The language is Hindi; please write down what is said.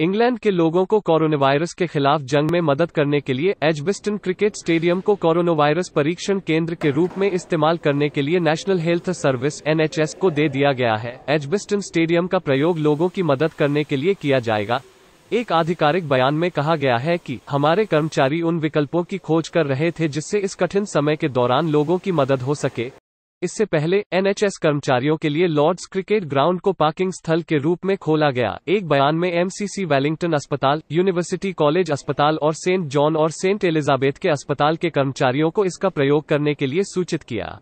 इंग्लैंड के लोगों को कोरोनावायरस के खिलाफ जंग में मदद करने के लिए एजबिस्टन क्रिकेट स्टेडियम को कोरोनावायरस परीक्षण केंद्र के रूप में इस्तेमाल करने के लिए नेशनल हेल्थ सर्विस एनएचएस को दे दिया गया है एजबिस्टन स्टेडियम का प्रयोग लोगों की मदद करने के लिए किया जाएगा एक आधिकारिक बयान में कहा गया है कि हमारे कर्मचारी उन विकल्पों की खोज कर रहे थे जिससे इस कठिन समय के दौरान लोगों की मदद हो सके इससे पहले एनएचएस कर्मचारियों के लिए लॉर्ड्स क्रिकेट ग्राउंड को पार्किंग स्थल के रूप में खोला गया एक बयान में एमसीसी वेलिंगटन अस्पताल यूनिवर्सिटी कॉलेज अस्पताल और सेंट जॉन और सेंट एलिजाबेथ के अस्पताल के कर्मचारियों को इसका प्रयोग करने के लिए सूचित किया